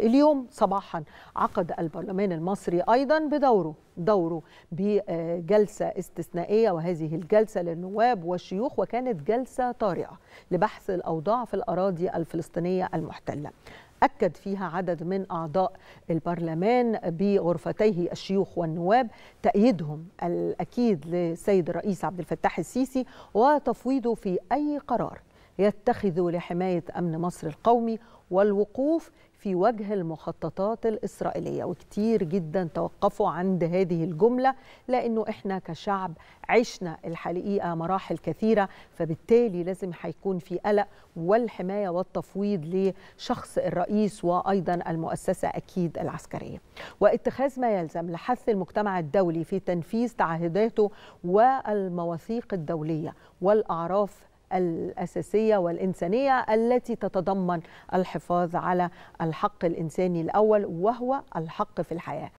اليوم صباحا عقد البرلمان المصري ايضا بدوره دوره بجلسه استثنائيه وهذه الجلسه للنواب والشيوخ وكانت جلسه طارئه لبحث الاوضاع في الاراضي الفلسطينيه المحتله. أكد فيها عدد من أعضاء البرلمان بغرفتيه الشيوخ والنواب تأييدهم الأكيد للسيد الرئيس عبد الفتاح السيسي وتفويضه في أي قرار يتخذ لحماية أمن مصر القومي والوقوف في وجه المخططات الإسرائيلية وكتير جدا توقفوا عند هذه الجملة لأنه إحنا كشعب عشنا الحقيقة مراحل كثيرة فبالتالي لازم هيكون في قلق والحماية والتفويض لشخص الرئيس وأيضا المؤسسة أكيد العسكرية واتخاذ ما يلزم لحث المجتمع الدولي في تنفيذ تعهداته والمواثيق الدولية والأعراف الأساسية والإنسانية التي تتضمن الحفاظ على الحق الإنساني الأول وهو الحق في الحياة